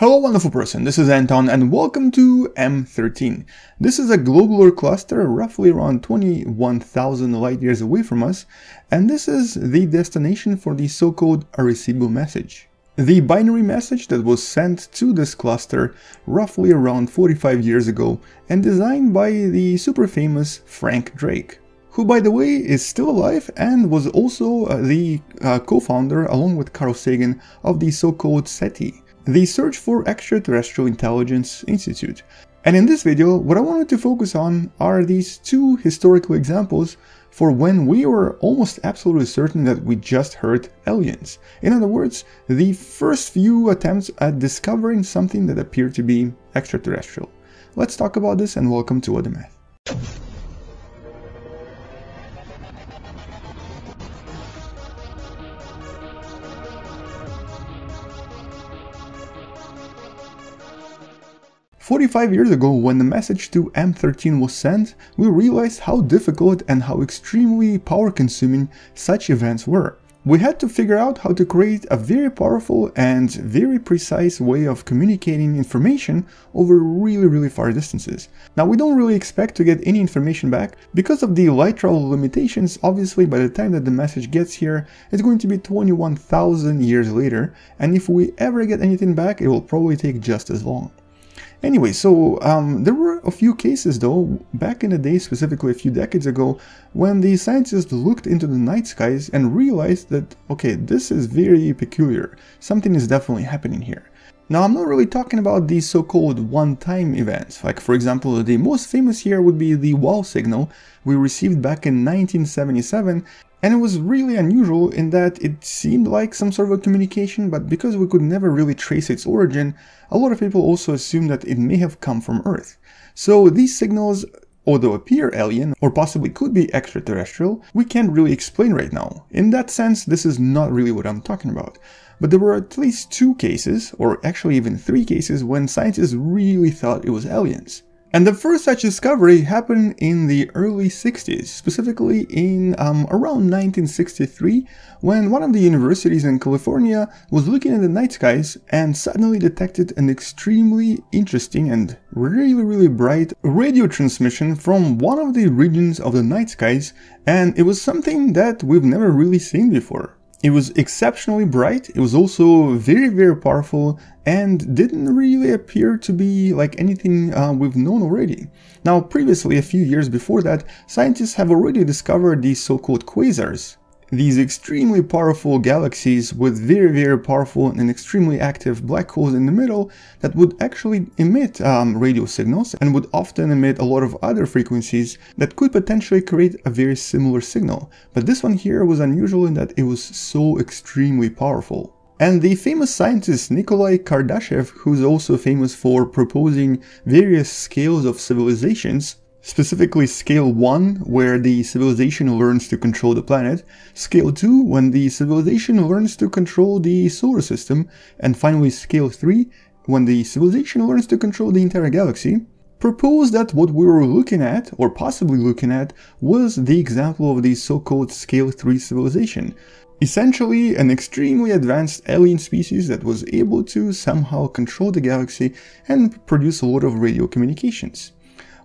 Hello wonderful person, this is Anton and welcome to M13. This is a globular cluster roughly around 21,000 light years away from us and this is the destination for the so-called Arecibo message. The binary message that was sent to this cluster roughly around 45 years ago and designed by the super famous Frank Drake who by the way is still alive and was also uh, the uh, co-founder along with Carl Sagan of the so-called SETI, the Search for Extraterrestrial Intelligence Institute. And in this video, what I wanted to focus on are these two historical examples for when we were almost absolutely certain that we just heard aliens. In other words, the first few attempts at discovering something that appeared to be extraterrestrial. Let's talk about this and welcome to Odemath. 45 years ago, when the message to M13 was sent, we realized how difficult and how extremely power-consuming such events were. We had to figure out how to create a very powerful and very precise way of communicating information over really really far distances. Now we don't really expect to get any information back because of the light travel limitations obviously by the time that the message gets here it's going to be 21,000 years later and if we ever get anything back it will probably take just as long. Anyway, so um, there were a few cases though, back in the day, specifically a few decades ago, when the scientists looked into the night skies and realized that, okay, this is very peculiar, something is definitely happening here. Now, I'm not really talking about these so-called one-time events, like for example, the most famous here would be the wall signal we received back in 1977 and it was really unusual in that it seemed like some sort of a communication, but because we could never really trace its origin, a lot of people also assumed that it may have come from Earth. So these signals, although appear alien or possibly could be extraterrestrial, we can't really explain right now. In that sense, this is not really what I'm talking about. But there were at least two cases, or actually even three cases, when scientists really thought it was aliens. And the first such discovery happened in the early 60s, specifically in um, around 1963, when one of the universities in California was looking at the night skies and suddenly detected an extremely interesting and really really bright radio transmission from one of the regions of the night skies and it was something that we've never really seen before. It was exceptionally bright, it was also very very powerful and didn't really appear to be like anything uh, we've known already. Now previously, a few years before that, scientists have already discovered these so-called quasars, these extremely powerful galaxies with very, very powerful and extremely active black holes in the middle that would actually emit um, radio signals and would often emit a lot of other frequencies that could potentially create a very similar signal. But this one here was unusual in that it was so extremely powerful. And the famous scientist Nikolai Kardashev, who's also famous for proposing various scales of civilizations, specifically scale 1 where the civilization learns to control the planet, scale 2 when the civilization learns to control the solar system, and finally scale 3 when the civilization learns to control the entire galaxy, propose that what we were looking at, or possibly looking at, was the example of the so-called scale 3 civilization, Essentially, an extremely advanced alien species that was able to somehow control the galaxy and produce a lot of radio communications.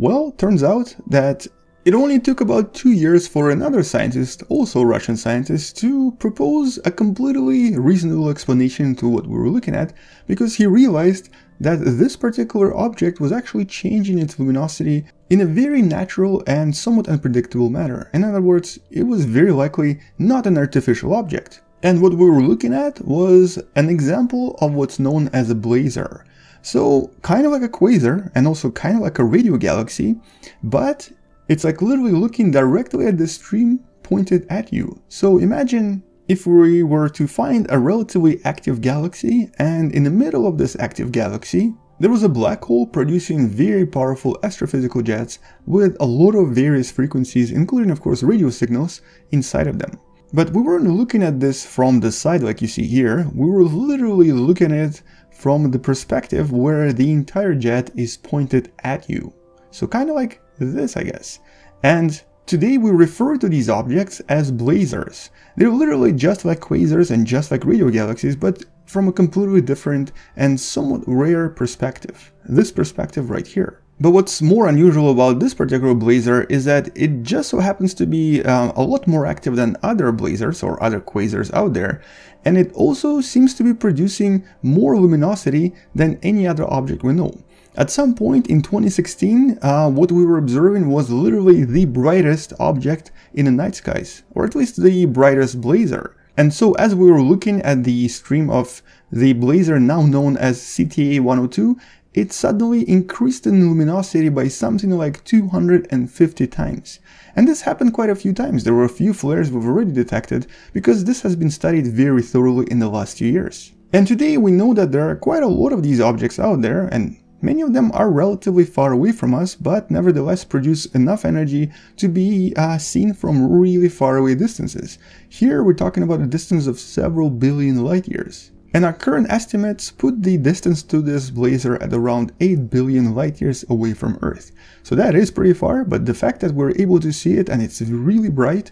Well, turns out that it only took about two years for another scientist, also Russian scientist, to propose a completely reasonable explanation to what we were looking at, because he realized that this particular object was actually changing its luminosity in a very natural and somewhat unpredictable manner. In other words, it was very likely not an artificial object. And what we were looking at was an example of what's known as a blazar. So kind of like a quasar and also kind of like a radio galaxy, but it's like literally looking directly at the stream pointed at you. So imagine if we were to find a relatively active galaxy and in the middle of this active galaxy, there was a black hole producing very powerful astrophysical jets with a lot of various frequencies, including of course radio signals, inside of them. But we weren't looking at this from the side like you see here, we were literally looking at it from the perspective where the entire jet is pointed at you. So kind of like this, I guess. And Today we refer to these objects as blazers. They're literally just like quasars and just like radio galaxies, but from a completely different and somewhat rare perspective. This perspective right here. But what's more unusual about this particular blazer is that it just so happens to be um, a lot more active than other blazers or other quasars out there, and it also seems to be producing more luminosity than any other object we know. At some point in 2016, uh, what we were observing was literally the brightest object in the night skies, or at least the brightest blazer. And so as we were looking at the stream of the blazer now known as CTA-102, it suddenly increased in luminosity by something like 250 times. And this happened quite a few times, there were a few flares we've already detected, because this has been studied very thoroughly in the last few years. And today we know that there are quite a lot of these objects out there, and Many of them are relatively far away from us, but nevertheless produce enough energy to be uh, seen from really far away distances. Here we're talking about a distance of several billion light years and our current estimates put the distance to this blazer at around 8 billion light years away from Earth. So that is pretty far, but the fact that we're able to see it and it's really bright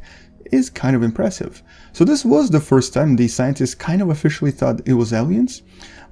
is kind of impressive. So this was the first time the scientists kind of officially thought it was aliens,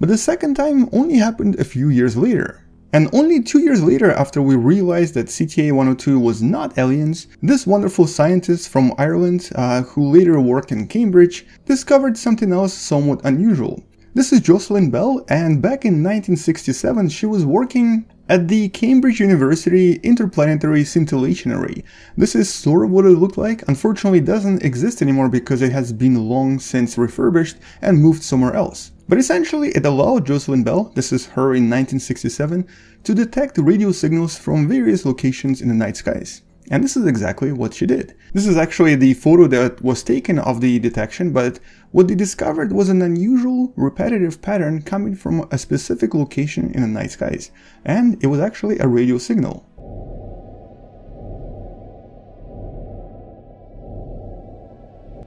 but the second time only happened a few years later, and only two years later, after we realized that CTA 102 was not aliens, this wonderful scientist from Ireland, uh, who later worked in Cambridge, discovered something else somewhat unusual. This is Jocelyn Bell, and back in 1967, she was working at the Cambridge University Interplanetary Scintillation Array, this is sort of what it looked like, unfortunately it doesn't exist anymore because it has been long since refurbished and moved somewhere else. But essentially it allowed Jocelyn Bell, this is her in 1967, to detect radio signals from various locations in the night skies. And this is exactly what she did. This is actually the photo that was taken of the detection, but what they discovered was an unusual repetitive pattern coming from a specific location in the night skies, and it was actually a radio signal.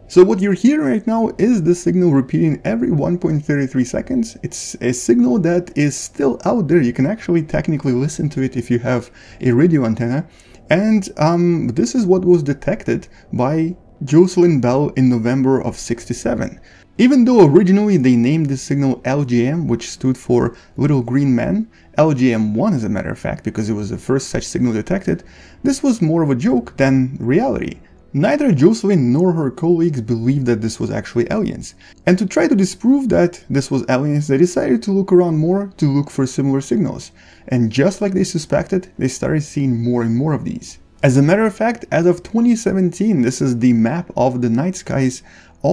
So what you're hearing right now is the signal repeating every 1.33 seconds. It's a signal that is still out there. You can actually technically listen to it if you have a radio antenna. And um, this is what was detected by Jocelyn Bell in November of 67. Even though originally they named this signal LGM, which stood for Little Green Man, LGM-1 as a matter of fact, because it was the first such signal detected, this was more of a joke than reality. Neither Jocelyn nor her colleagues believed that this was actually aliens, and to try to disprove that this was aliens, they decided to look around more to look for similar signals, and just like they suspected, they started seeing more and more of these. As a matter of fact, as of 2017, this is the map of the night skies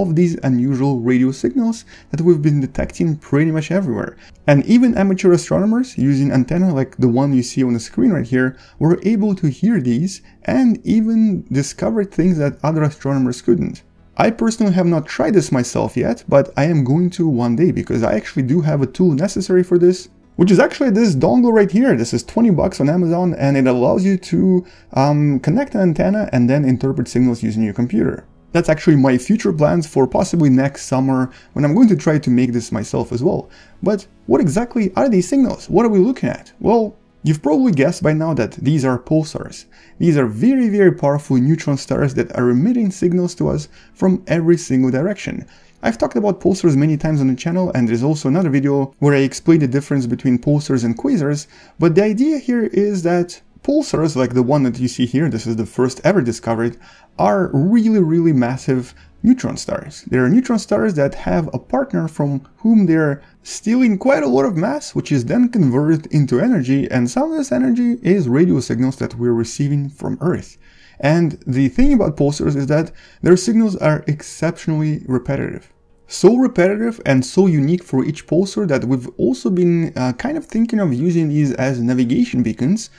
of these unusual radio signals that we've been detecting pretty much everywhere. And even amateur astronomers using antenna like the one you see on the screen right here were able to hear these and even discovered things that other astronomers couldn't. I personally have not tried this myself yet, but I am going to one day because I actually do have a tool necessary for this, which is actually this dongle right here. This is 20 bucks on Amazon and it allows you to um, connect an antenna and then interpret signals using your computer. That's actually my future plans for possibly next summer when I'm going to try to make this myself as well. But what exactly are these signals? What are we looking at? Well, You've probably guessed by now that these are pulsars. These are very very powerful neutron stars that are emitting signals to us from every single direction. I've talked about pulsars many times on the channel and there's also another video where I explain the difference between pulsars and quasars, but the idea here is that Pulsars, like the one that you see here, this is the first ever discovered, are really, really massive neutron stars. They are neutron stars that have a partner from whom they're stealing quite a lot of mass, which is then converted into energy, and some of this energy is radio signals that we're receiving from Earth. And the thing about pulsars is that their signals are exceptionally repetitive. So repetitive and so unique for each pulsar that we've also been uh, kind of thinking of using these as navigation beacons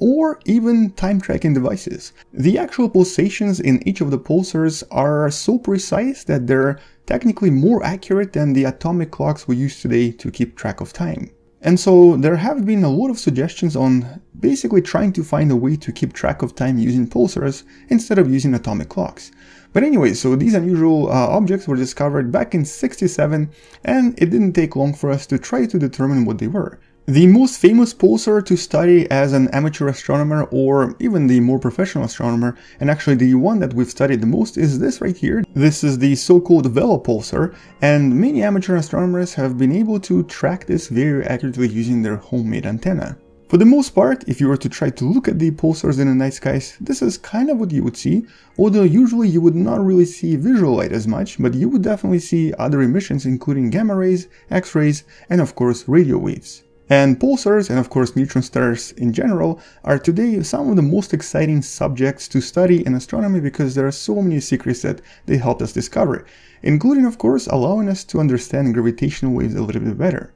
or even time tracking devices. The actual pulsations in each of the pulsars are so precise that they're technically more accurate than the atomic clocks we use today to keep track of time. And so there have been a lot of suggestions on basically trying to find a way to keep track of time using pulsars instead of using atomic clocks. But anyway, so these unusual uh, objects were discovered back in 67 and it didn't take long for us to try to determine what they were. The most famous pulsar to study as an amateur astronomer or even the more professional astronomer, and actually the one that we've studied the most is this right here. This is the so-called Vela pulsar, and many amateur astronomers have been able to track this very accurately using their homemade antenna. For the most part, if you were to try to look at the pulsars in the night skies, this is kind of what you would see, although usually you would not really see visual light as much, but you would definitely see other emissions including gamma rays, X-rays, and of course radio waves. And pulsars, and of course neutron stars in general, are today some of the most exciting subjects to study in astronomy because there are so many secrets that they helped us discover, including of course allowing us to understand gravitational waves a little bit better.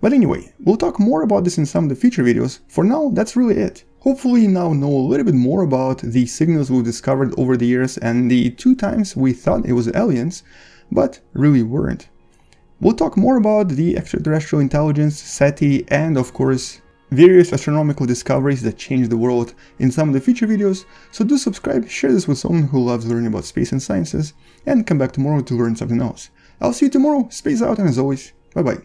But anyway, we'll talk more about this in some of the future videos, for now that's really it. Hopefully you now know a little bit more about the signals we've discovered over the years and the two times we thought it was aliens, but really weren't. We'll talk more about the extraterrestrial intelligence, SETI, and of course various astronomical discoveries that change the world in some of the future videos, so do subscribe, share this with someone who loves learning about space and sciences, and come back tomorrow to learn something else. I'll see you tomorrow, space out, and as always, bye bye.